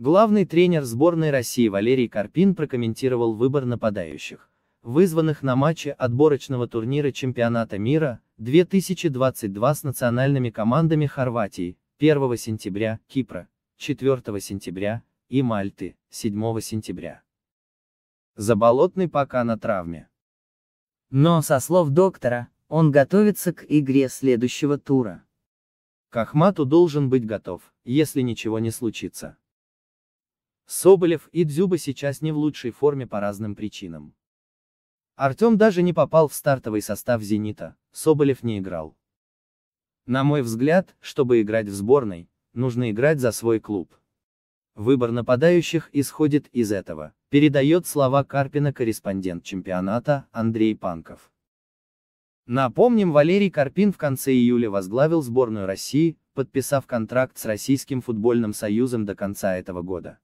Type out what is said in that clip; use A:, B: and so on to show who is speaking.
A: Главный тренер сборной России Валерий Карпин прокомментировал выбор нападающих, вызванных на матче отборочного турнира Чемпионата мира 2022 с национальными командами Хорватии 1 сентября, Кипра 4 сентября и Мальты 7 сентября. Заболотный пока на травме. Но, со слов доктора, он готовится к игре следующего тура. К Ахмату должен быть готов, если ничего не случится. Соболев и Дзюба сейчас не в лучшей форме по разным причинам. Артем даже не попал в стартовый состав «Зенита», Соболев не играл. На мой взгляд, чтобы играть в сборной, нужно играть за свой клуб. Выбор нападающих исходит из этого, передает слова Карпина корреспондент чемпионата Андрей Панков. Напомним, Валерий Карпин в конце июля возглавил сборную России, подписав контракт с Российским футбольным союзом до конца этого года.